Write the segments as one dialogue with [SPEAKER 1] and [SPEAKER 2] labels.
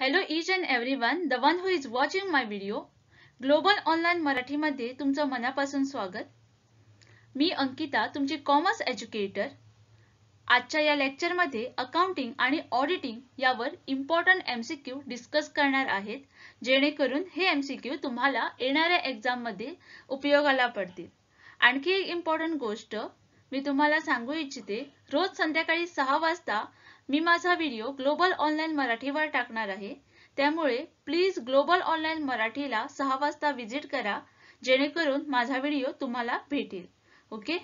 [SPEAKER 1] Hello is and everyone the one who is watching my video global online मराठीमध्ये तुमचं मनापासून स्वागत मी अंकिता तुमची कॉमर्स एज्युकेटर आजच्या या लेक्चरमध्ये अकाउंटिंग आणि ऑडिटिंग यावर important M C Q discuss करणार आहेत जेणेकरून हे एम सी क्यू तुम्हाला येणाऱ्या एक्झाममध्ये उपयोगाला पडतील आणखी एक इम्पॉर्टंट गोष्ट मी तुम्हाला सांगू इच्छिते रोज संध्याकाळी सहा वाजता मी माझा व्हिडिओ ग्लोबल ऑनलाईन मराठीवर टाकणार आहे त्यामुळे प्लीज ग्लोबल ऑनलाईन मराठीला सहा वाजता व्हिजिट करा जेणेकरून माझा व्हिडिओ तुम्हाला भेटेल ओके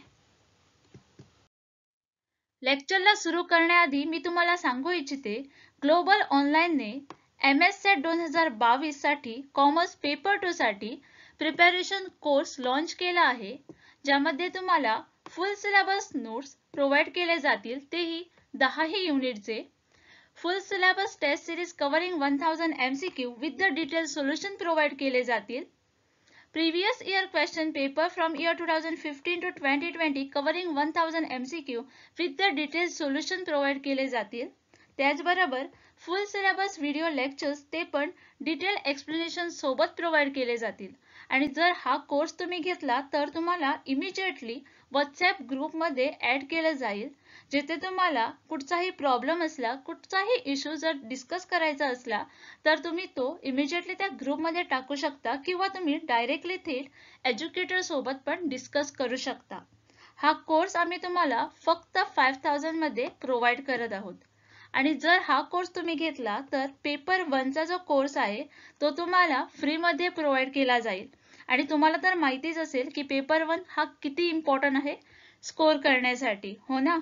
[SPEAKER 1] लेक्चरला सुरू करण्याआधी मी तुम्हाला सांगू इच्छिते ग्लोबल ऑनलाईनने एम एस सेट दोन हजार बावीस साठी कॉमर्स पेपर टू साठी प्रिपॅरेशन कोर्स लॉन्च केला आहे ज्यामध्ये तुम्हाला फुल सिलेबस नोट्स प्रोव्हाइड केले जातील तेही दहाही युनिटचे full syllabus test series covering one thousand M C Q with the detail solution provide केले जातील previous year question paper from year two thousand fifteen to twenty twenty covering one thousand M C Q with the detail solution provide केले जातील त्याचबरोबर फुल syllabus video lectures ते पण detail explanation सोबत provide केले जातील आणि जर हा कोर्स तुम्ही घेतला तर तुम्हाला इमिजिएटली व्हॉट्सअप ग्रुपमध्ये ॲड केलं जाईल जिथे तुम्हाला कुठचाही प्रॉब्लेम असला कुठचाही इश्यू जर डिस्कस करायचा असला तर तुम्ही तो इमिजिएटली त्या ग्रुपमध्ये टाकू शकता किंवा तुम्ही डायरेक्टली थेट सोबत पण डिस्कस करू शकता हा कोर्स आम्ही तुम्हाला फक्त फाईव्ह थाउजंडमध्ये प्रोव्हाइड करत आहोत आणि जर हा कोर्स तुम्ही घेतला तर पेपर वनचा जो कोर्स आहे तो तुम्हाला फ्रीमध्ये प्रोव्हाइड केला जाईल आणि तुम्हाला तर माहितीच असेल की पेपर वन हा किती इम्पॉर्टंट आहे स्कोर करण्यासाठी हो ना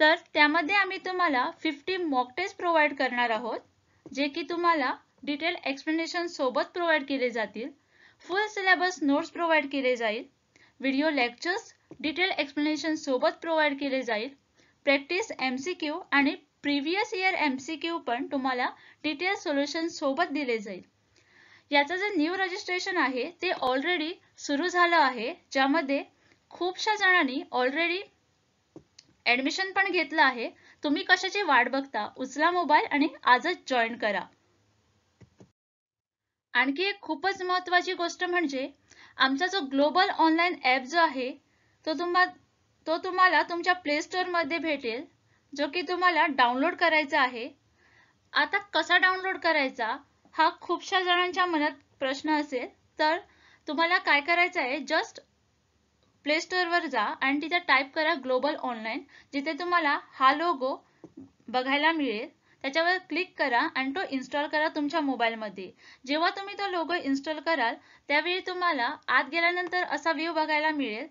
[SPEAKER 1] तर त्यामध्ये आम्ही तुम्हाला फिफ्टी मॉक टेस्ट प्रोव्हाइड करणार आहोत जे की तुम्हाला डिटेल एक्सप्लेनेशन सोबत प्रोव्हाइड केले जातील फुल सिलेबस नोट्स प्रोव्हाइड केले जाईल व्हिडिओ लेक्चर्स डिटेल एक्सप्लेनेशन सोबत प्रोव्हाइड केले जाईल प्रॅक्टिस एम सी क्यू आणि प्रिव्हियस इयर एम क्यू पण तुम्हाला डिटेल सोल्युशन सोबत दिले जाईल याचं जे न्यू रजिस्ट्रेशन आहे ते ऑलरेडी सुरू झालं आहे ज्यामध्ये खूपशा जणांनी ऑलरेडी ऍडमिशन पण घेतलं आहे तुम्ही कशाची वाट बघता उचला मोबाईल आणि आजच जॉईन करा आणखी एक खूपच महत्वाची गोष्ट म्हणजे आमचा जो ग्लोबल ऑनलाईन ऍप जो आहे तो तुम्हा तो तुम्हाला तुमच्या प्ले मध्ये भेटेल जो की तुम्हाला डाउनलोड करायचा आहे आता कसा डाउनलोड करायचा हा खूपशा जणांच्या मनात प्रश्न असेल तर तुम्हाला काय करायचं आहे जस्ट प्ले वर जा आणि तिथे टाईप करा ग्लोबल ऑनलाईन जिथे तुम्हाला हा लोगो बघायला मिळेल त्याच्यावर क्लिक करा आणि तो इन्स्टॉल करा तुमच्या मोबाईलमध्ये जेव्हा तुम्ही तो लोगो इन्स्टॉल कराल त्यावेळी तुम्हाला आत गेल्यानंतर असा व्ह्यू बघायला मिळेल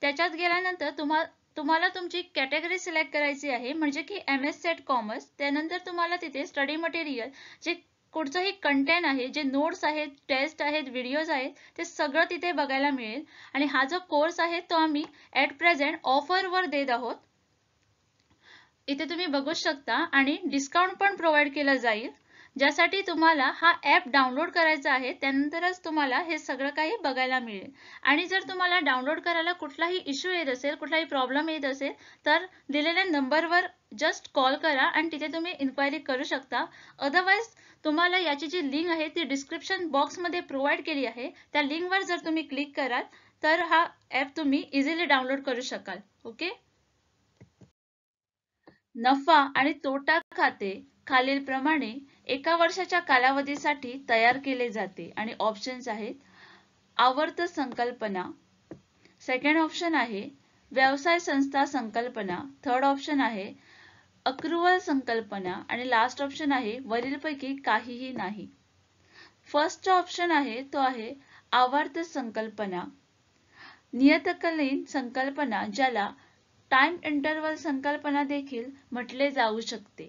[SPEAKER 1] त्याच्यात गेल्यानंतर तुम्हा तुम्हाला तुमची कॅटेगरी सिलेक्ट करायची आहे म्हणजे की एम एस सेट कॉमर्स त्यानंतर तुम्हाला तिथे स्टडी मटेरियल जे कुठचंही कंटेंट आहे जे नोट्स आहेत टेस्ट आहेत व्हिडिओज आहेत ते सगळं तिथे बघायला मिळेल आणि हा जो कोर्स आहे तो आम्ही ॲट प्रेझेंट ऑफरवर देत आहोत इथे तुम्ही बघू शकता आणि डिस्काउंट पण प्रोव्हाइड केला जाईल ज्यासाठी तुम्हाला हा ॲप डाउनलोड करायचा आहे त्यानंतरच तुम्हाला हे सगळं काही बघायला मिळेल आणि जर तुम्हाला डाउनलोड करायला कुठलाही इश्यू येत असेल कुठलाही प्रॉब्लेम येत असेल तर दिलेल्या नंबरवर जस्ट कॉल करा आणि तिथे तुम्ही इन्क्वायरी करू शकता अदरवाईज तुम्हाला याची जी लिंक आहे ती डिस्क्रिप्शन बॉक्समध्ये प्रोव्हाइड केली आहे त्या लिंकवर जर तुम्ही क्लिक कराल तर हा ॲप तुम्ही इझिली डाउनलोड करू शकाल ओके नफा आणि तोटा खाते खालीलप्रमाणे एका वर्षाच्या कालावधीसाठी तयार केले जाते आणि ऑप्शन्स आहेत आवर्त संकल्पना सेकंड ऑप्शन आहे व्यवसाय संस्था संकल्पना थर्ड ऑप्शन आहे अक्रुवल संकल्पना आणि लास्ट ऑप्शन आहे वरीलपैकी काहीही नाही फर्स्ट ऑप्शन आहे तो आहे आवर्त संकल्पना नियतकालीन संकल्पना ज्याला टाइम इंटरवल संकल्पना देखील म्हटले जाऊ शकते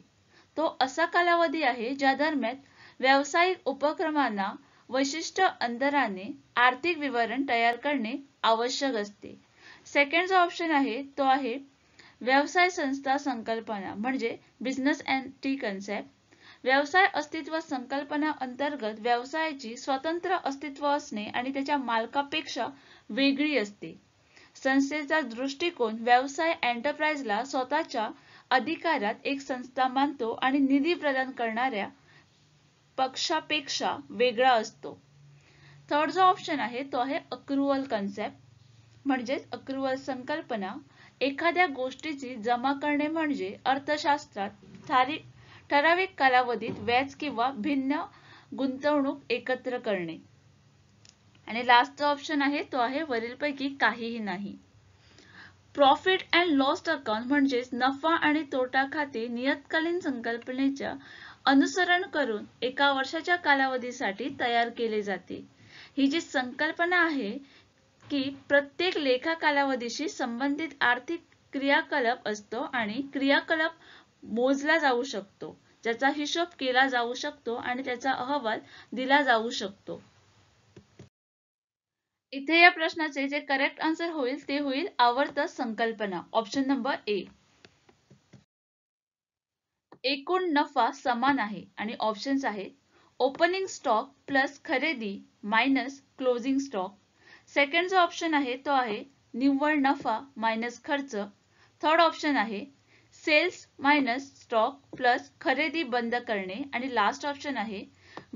[SPEAKER 1] तो असा कालावधी आहे ज्या दरम्यान व्यावसायिक उपक्रमांना वैशिष्ट अंतराने आर्थिक विवरण तयार करणे आवश्यक असते जो ऑप्शन आहे तो आहे व्यवसाय संस्था संकल्पना म्हणजे बिझनेस अँटी कन्सेप्ट व्यवसाय अस्तित्व संकल्पना अंतर्गत व्यवसायाची स्वतंत्र अस्तित्व असणे आणि त्याच्या मालकापेक्षा वेगळी असते संस्थेचा दृष्टिकोन व्यवसाय ला स्वतःच्या अधिकारात एक संस्था मानतो आणि निधी प्रदान करणाऱ्या पक्षापेक्षा वेगळा असतो थर्ड जो ऑप्शन आहे तो आहे अक्रुवल कन्सेप्ट म्हणजेच अक्रुवल संकल्पना एखाद्या गोष्टीची जमा करणे म्हणजे अर्थशास्त्रात ठराविक कालावधीत व्याज किंवा भिन्न गुंतवणूक एकत्र करणे आणि लास्ट ऑप्शन आहे तो आहे वरीलपैकी काहीही नाही प्रॉफिट अँड लॉस्ट अकाउंट म्हणजेच नफा आणि तोटा खाते नियतकालीन संकल्पनेच्या अनुसरण करून एका वर्षाच्या कालावधीसाठी तयार केले जाते ही जी संकल्पना आहे की प्रत्येक लेखा कालावधीशी संबंधित आर्थिक क्रियाकलाप असतो आणि क्रियाकलाप मोजला जाऊ शकतो ज्याचा हिशोब केला जाऊ शकतो आणि त्याचा अहवाल दिला जाऊ शकतो इथे या प्रश्नाचे जे करेक्ट आन्सर होईल ते होईल आवर्त संकल्पना ऑप्शन नंबर ए एकूण नफा समान आहे आणि ऑप्शन्स आहेत ओपनिंग स्टॉक प्लस खरेदी मायनस क्लोजिंग स्टॉक सेकंड जो ऑप्शन आहे तो आहे निव्वळ नफा मायनस खर्च थर्ड ऑप्शन आहे सेल्स मायनस स्टॉक प्लस खरेदी बंद करणे आणि लास्ट ऑप्शन आहे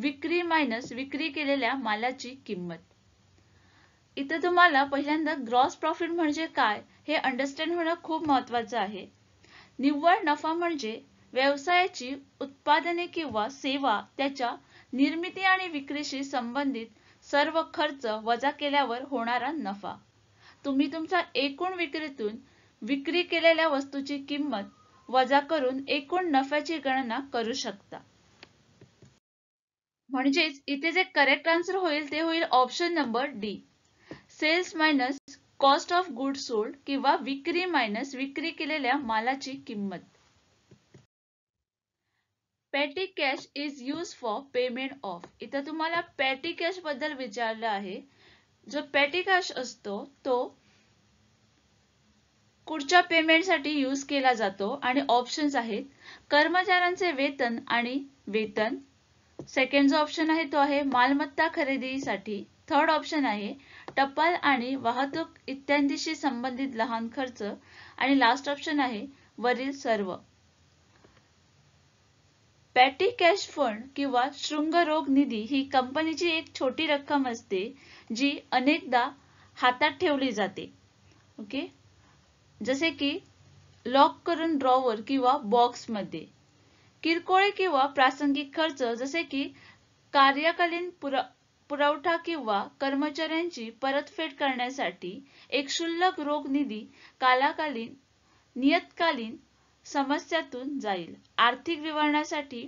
[SPEAKER 1] विक्री मायनस विक्री केलेल्या मालाची किंमत इथं तुम्हाला पहिल्यांदा ग्रॉस प्रॉफिट म्हणजे काय हे अंडरस्टँड होणं खूप महत्वाचं आहे निव्वळ नफा म्हणजे व्यवसायाची उत्पादने किंवा सेवा त्याच्या निर्मिती आणि विक्रीशी संबंधित सर्व खर्च वजा केल्यावर होणारा नफा तुम्ही तुमच्या एकूण विक्रीतून विक्री केलेल्या वस्तूची किंमत वजा करून एकूण नफ्याची गणना करू शकता म्हणजेच इथे जे करेक्ट आन्सर होईल ते होईल option number D sales minus cost of good sold किंवा विक्री मायनस विक्री केलेल्या मालाची किंमत petty cash is use for payment of इथं तुम्हाला पॅटी कॅश बद्दल विचारलं आहे जो पॅटी कॅश असतो तो कुठच्या पेमेंटसाठी यूज केला जातो आणि ऑप्शन्स आहेत कर्मचाऱ्यांचे वेतन आणि वेतन सेकंड जो ऑप्शन आहे तो आहे मालमत्ता खरेदीसाठी थर्ड ऑप्शन आहे टपाल आणि वाहतूक इत्यादीशी संबंधित लहान खर्च आणि लास्ट ऑप्शन आहे वरील सर्व पॅटी कॅश फंड किंवा शृंगरोग निधी ही कंपनीची एक छोटी रक्कम असते जी अनेकदा हातात ठेवली जाते ओके जसे की लॉक करून ड्रॉवर किंवा बॉक्समध्ये किरकोळे किंवा प्रासंगिक खर्च जसे की कार्यकालीन पुर पुरवठा किंवा कर्मचाऱ्यांची परतफेड करण्यासाठी एक शुल्लक रोग निधी कालाकालीन नियतकालीन समस्यातून जाईल आर्थिक विवरणासाठी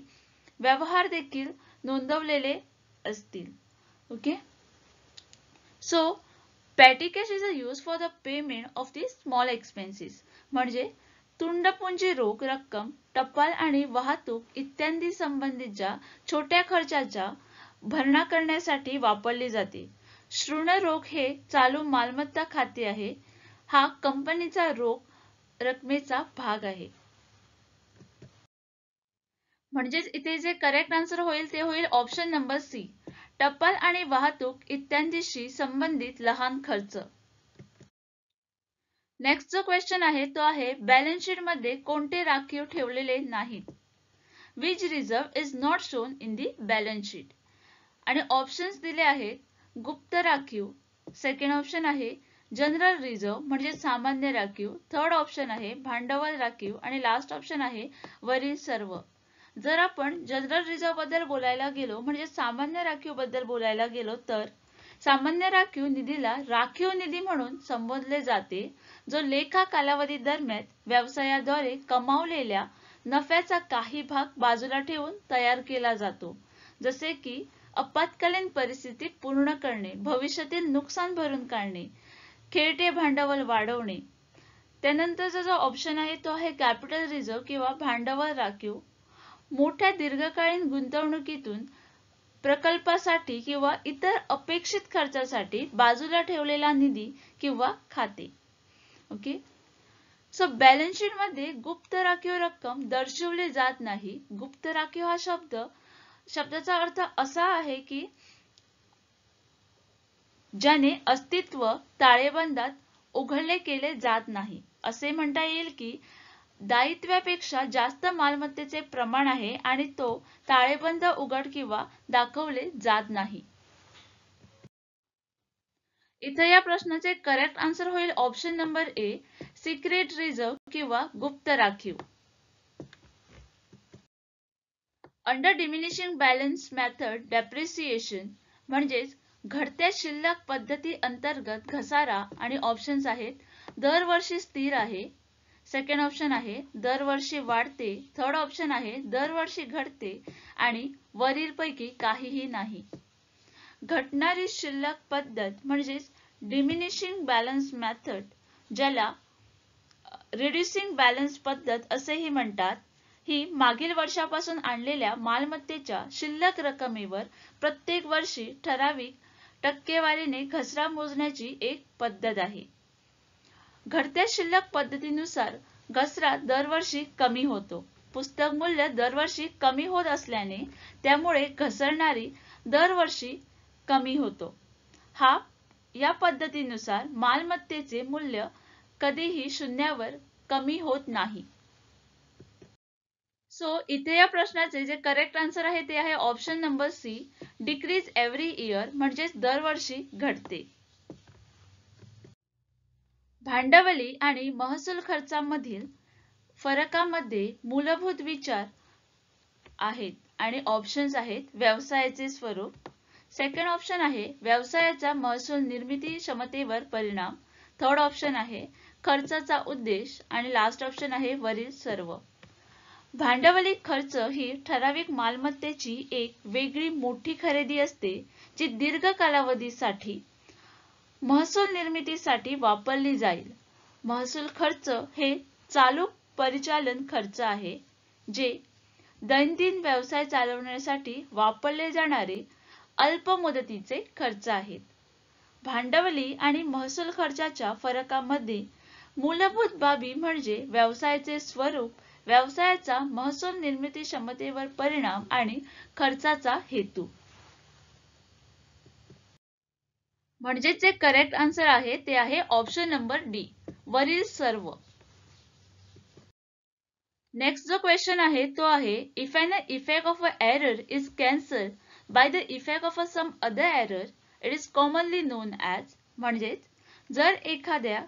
[SPEAKER 1] व्यवहार देखील नोंदवलेले असतील okay so petty cash is a use for the payment of the small expenses म्हणजे तुंडपुंजी रोख रक्कम टपाल आणि वाहतूक इत्यादी संबंधितच्या छोट्या खर्चाच्या भरणा करण्यासाठी वापरली जाते श्रुण रोख हे चालू मालमत्ता खाते आहे हा कंपनीचा रोख रकमेचा भाग आहे म्हणजेच इथे जे करेक्ट आन्सर होईल ते होईल ऑप्शन नंबर सी टपाल आणि वाहतूक इत्यादीशी संबंधित लहान खर्च नेक्स्ट जो क्वेश्चन आहे तो आहे बॅलन्स शीट मध्ये कोणते राखीव ठेवलेले नाहीत which reserve is not shown in the balance sheet आणि ऑप्शन्स दिले आहेत गुप्त राखीव सेकंड ऑप्शन आहे जनरल रिझर्व म्हणजे सामान्य राखीव थर्ड ऑप्शन आहे भांडवल राखीव आणि लास्ट ऑप्शन आहे वरील सर्व जर आपण जनरल रिझर्व बद्दल बोलायला गेलो म्हणजे सामान्य राखीव बद्दल बोलायला गेलो तर सामान्य राखीव निधीला राखीव निधी म्हणून संबोधले जाते जो लेखा कालावधी दरम्यान व्यवसायाद्वारे कमावलेल्या नफ्याचा काही भाग बाजूला ठेवून तयार केला जातो जसे की आपत्कालीन परिस्थिती पूर्ण करणे भविष्यातील नुकसान भरून काढणे खेळते भांडवल वाढवणे त्यानंतरचा जो ऑप्शन आहे तो आहे कॅपिटल रिझर्व किंवा भांडवल राखीव मोठ्या दीर्घकालीन गुंतवणुकीतून प्रकल्पासाठी किंवा इतर अपेक्षित खर्चासाठी बाजूला ठेवलेला निधी किंवा खाते ओके सो बॅलन्स शीट मध्ये गुप्त राखीव रक्कम दर्शवली जात नाही गुप्त राखीव हा शब्द शब्दाचा अर्थ असा आहे की ज्याने अस्तित्व ताळेबंदात उघडले केले जात नाही असे म्हणता येईल की दायित्वापेक्षा जास्त मालमत्तेचे प्रमाण आहे आणि तो ताळेबंद उघड किंवा दाखवले जात नाही इथे या प्रश्नाचे करेक्ट आन्सर होईल option number A secret reserve किंवा गुप्त राखीव under diminishing balance method depreciation म्हणजेच घटत्या शिल्लक पद्धती अंतर्गत घसारा आणि ऑप्शन्स आहेत दरवर्षी स्थिर आहे सेकंड ऑप्शन आहे दरवर्षी वाढते थर्ड ऑप्शन आहे दरवर्षी घडते आणि वरीलपैकी काहीही नाही घटणारी शिल्लक पद्धत म्हणजेच डिमिनिशिंग बॅलन्स मेथड ज्याला रिड्युसिंग बॅलन्स पद्धत असेही म्हणतात ही मागील वर्षापासून आणलेल्या मालमत्तेच्या शिल्लक रकमेवर प्रत्येक वर्षी ठराविक टक्केवारीने घसरा मोजण्याची एक पद्धत आहे घडत्या शिल्लक पद्धतीनुसार घसरा दरवर्षी कमी होतो पुस्तक मूल्य दरवर्षी कमी होत असल्याने त्यामुळे घसरणारी दरवर्षी कमी होतो हा या पद्धतीनुसार मालमत्तेचे मूल्य कधीही शून्यावर कमी होत नाही सो so, इथे या प्रश्नाचे जे करेक्ट आन्सर आहे ते आहे option number C decrease every year म्हणजेच दरवर्षी घडते भांडवली आणि महसूल खर्चामधील फरकामध्ये मूलभूत विचार आहेत आणि ऑप्शन्स आहेत व्यवसायाचे स्वरूप सेकंड ऑप्शन आहे व्यवसायाचा महसूल निर्मिती क्षमतेवर परिणाम थर्ड ऑप्शन आहे खर्चाचा उद्देश आणि लास्ट ऑप्शन आहे वरील सर्व भांडवली खर्च ही ठराविक मालमत्तेची एक वेगळी मोठी खरेदी असते जी दीर्घ कालावधीसाठी महसूल निर्मितीसाठी वापरली जाईल महसूल खर्च हे चालू परिचालन खर्च आहे जे दैनंदिन व्यवसाय चालवण्यासाठी वापरले जाणारे अल्प मुदतीचे खर्च आहेत भांडवली आणि महसूल खर्चाच्या फरकामध्ये मूलभूत बाबी म्हणजे व्यवसायाचे स्वरूप व्यवसायाचा महसूल निर्मिती क्षमतेवर परिणाम आणि खर्चाचा हेतू म्हणजेच जे करेक्ट आन्सर आहे ते आहे ऑप्शन नंबर डी वरील सर्व नेक्स्ट जो क्वेश्चन आहे तो आहे if an effect of a error is cancel by the effect of a some other error it is commonly known as म्हणजेच जर एखाद्या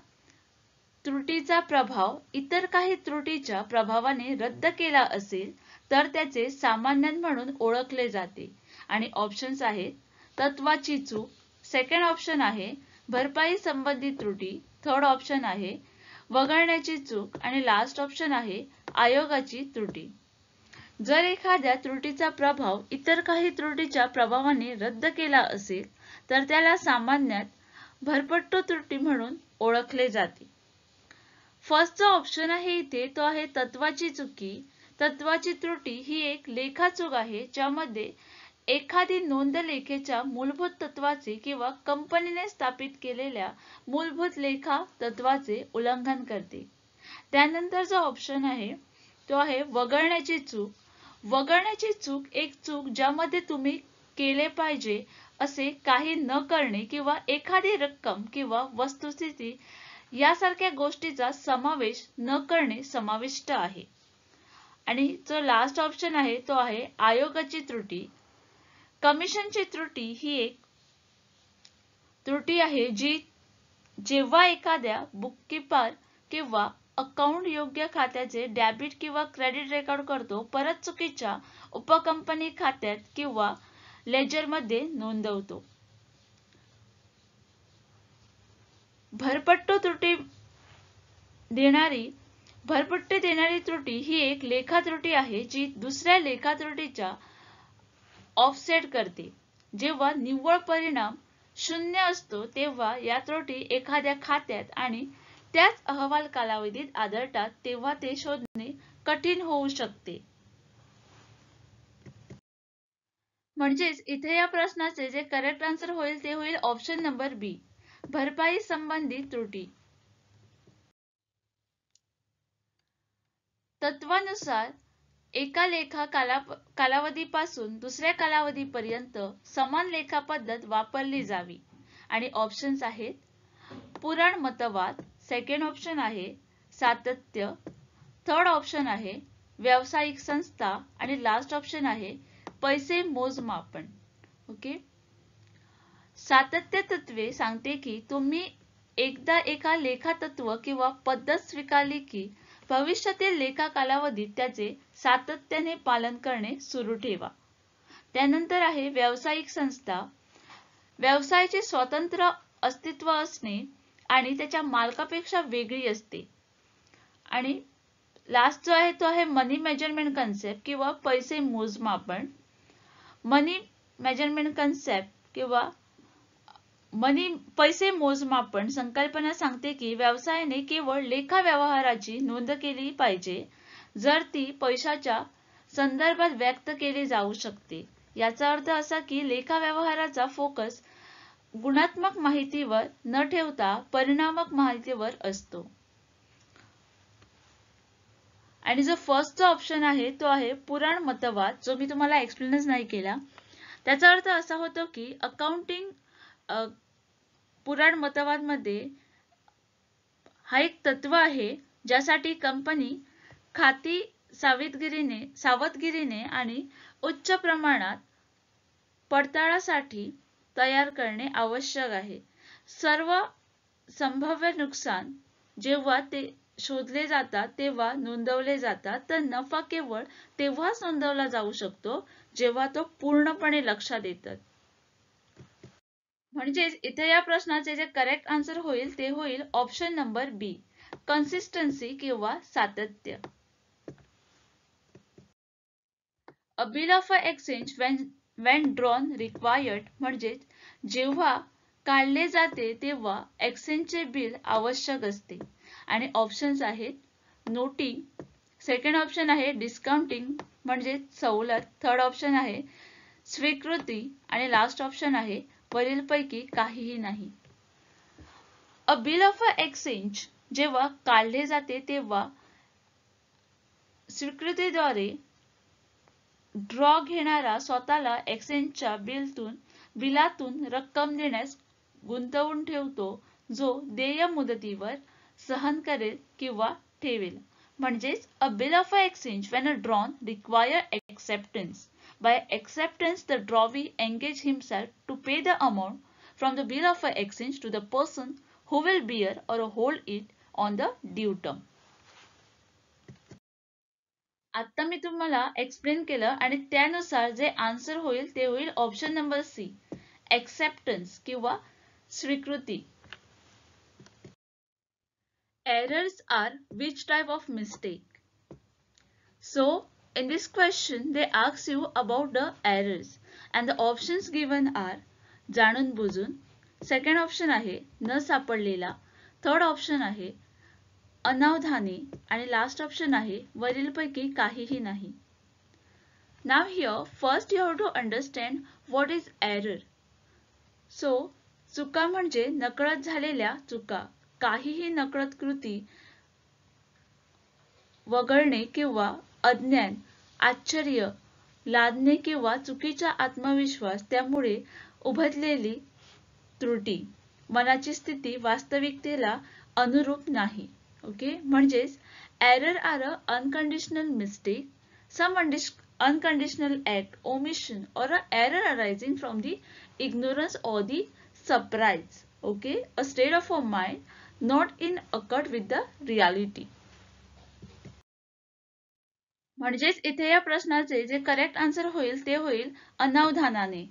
[SPEAKER 1] त्रुटीचा प्रभाव इतर काही त्रुटीच्या प्रभावाने रद्द केला असेल तर त्याचे सामान्य म्हणून ओळखले जाते आणि ऑप्शन्स आहेत तत्वाची चूक सेकंड ऑप्शन आहे भरपाई संबंधित त्रुटी थर्ड ऑप्शन आहे वगळण्याची चूक आणि लास्ट ऑप्शन आहे आयोगाची त्रुटी जर एखाद्या त्रुटीचा प्रभाव इतर काही त्रुटीच्या प्रभावाने रद्द केला असेल तर त्याला सामान्यात भरपट्टो त्रुटी म्हणून ओळखले जाते जो ऑप्शन आहे इथे तो आहे तत्वाची चुकी तत्वाची त्रुटी ही एक लेखा चूक आहे ज्यामध्ये एखादी नोंद लेखेच्या मूलभूत तत्वाचे किंवा कंपनीने स्थापित केलेल्या मूलभूत लेखा तत्वाचे उल्लंघन करते त्यानंतर जो ऑप्शन आहे तो आहे वगळण्याची चूक वगळण्याची चूक एक चूक ज्यामध्ये तुम्ही केले पाहिजे असे काही न करणे किंवा एखादी रक्कम किंवा वस्तुस्थिती यासारख्या गोष्टीचा समावेश न करणे समाविष्ट आहे आणि जो लास्ट ऑप्शन आहे तो आहे आयोगाची त्रुटी कमिशनची त्रुटी ही एक त्रुटी आहे जी जेव्हा एखाद्या बुककीपर किंवा अकाउंट योग्य खात्याचे डेबिट किंवा क्रेडिट रेकॉर्ड करतो परत चुकीच्या उपकंपनी खात्यात किंवा लेजरमध्ये नोंदवतो भरपट्टो त्रुटी देणारी भरपट्टी देणारी त्रुटी ही एक लेखा त्रुटी आहे जी दुसऱ्या लेखा त्रुटीच्या ऑफसेट करते जेव्हा निव्वळ परिणाम शून्य असतो तेव्हा या त्रुटी एखाद्या खात्यात आणि त्याच अहवाल कालावधीत आढळतात तेव्हा ते शोधणे कठीण होऊ शकते म्हणजेच इथे या प्रश्नाचे जे करेक्ट आन्सर होईल ते होईल ऑप्शन नंबर बी भरपाई संबंधित त्रुटी तत्वानुसार एका लेखा काला कालावधीपासून दुसऱ्या कालावधीपर्यंत समान लेखा पद्धत वापरली जावी आणि ऑप्शन्स आहेत पुराण मतवाद सेकंड ऑप्शन आहे सातत्य थर्ड ऑप्शन आहे व्यावसायिक संस्था आणि लास्ट ऑप्शन आहे पैसे मोजमापन ओके सातत्य तत्वे सांगते की तुम्ही एकदा एका लेखा तत्व किंवा पद्धत स्वीकारली की भविष्यातील लेखा कालावधीत त्याचे सातत्याने पालन करणे सुरू ठेवा त्यानंतर आहे व्यावसायिक संस्था व्यवसायाचे स्वतंत्र अस्तित्व असणे आणि त्याच्या मालकापेक्षा वेगळी असते आणि लास्ट जो आहे तो आहे मनी मेजरमेंट कन्सेप्ट किंवा पैसे मोजमापन मनी मेजरमेंट कन्सेप्ट किंवा मनी पैसे मोजमापन संकल्पना सांगते की व्यवसायाने केवळ लेखा व्यवहाराची नोंद केली पाहिजे जर ती पैशाच्या संदर्भात व्यक्त केली जाऊ शकते याचा अर्थ असा की लेखा व्यवहाराचा फोकस गुणात्मक माहितीवर न ठेवता परिणामक माहितीवर असतो आणि जो फर्स्ट ऑप्शन आहे तो आहे पुराण मतवाद जो मी तुम्हाला एक्सप्लेनच नाही केला त्याचा अर्थ असा होतो की अकाउंटिंग पुराण मतवादमध्ये हा एक तत्व आहे ज्यासाठी कंपनी खाती सावधगिरीने सावधगिरीने आणि उच्च प्रमाणात पडताळासाठी तयार करणे आवश्यक आहे सर्व संभाव्य नुकसान जेव्हा ते शोधले जातात तेव्हा नोंदवले जातात तर नफा केवळ तेव्हाच नोंदवला जाऊ शकतो जेव्हा तो पूर्णपणे लक्षात येतात म्हणजेच इथे या प्रश्नाचे जे करेक्ट आन्सर होईल ते होईल ऑप्शन नंबर बी कन्सिस्टन्सी किंवा सातत्य a of a exchange when when drawn required म्हणजे जेव्हा काढले जाते तेव्हा एक्सचेंजचे बिल आवश्यक असते आणि ऑप्शन्स आहेत नोटिंग सेकंड ऑप्शन आहे डिस्काउंटिंग म्हणजे सवलत थर्ड ऑप्शन आहे स्वीकृती आणि लास्ट ऑप्शन आहे पैकी काहीही नाही a bill of a exchange जेव्हा काढले जाते तेव्हा स्वीकृतीद्वारे ड्रॉ घेणारा स्वतःला एक्सचेंजच्या बिलतून बिलातून रक्कम देण्यास गुंतवून ठेवतो जो देय मुदतीवर सहन करेल किंवा ठेवेल म्हणजेच a bill of a exchange when a drawn require acceptance By acceptance, the drawee engage himself to pay the amount from the bill of exchange to the person who will bear or hold it on the due term. आता मी तुम्हाला explain केलं आणि त्यानुसार जे answer होईल ते होईल option number C acceptance किंवा स्वीकृती errors are which type of mistake? So, in this question, they ask you about the errors and the options given are जाणून बुजून सेकंड ऑप्शन आहे न सापडलेला थर्ड ऑप्शन आहे अनावधानी आणि लास्ट ऑप्शन आहे वरीलपैकी काहीही नाही now here first you have to understand what is error so चुका म्हणजे नकळत झालेल्या चुका काहीही नकळत कृती वगळणे किंवा अज्ञान आश्चर्य लादणे किंवा चुकीचा आत्मविश्वास त्यामुळे उभरलेली त्रुटी मनाची स्थिती वास्तविकतेला अनुरूप नाही ओके म्हणजेच error are a unconditional mistake some unconditional act omission or a error arising from the ignorance or the surprise. Okay a state of a mind not in accord with the reality म्हणजेच इथे या प्रश्नाचे जे correct answer होईल ते होईल अनावधानाने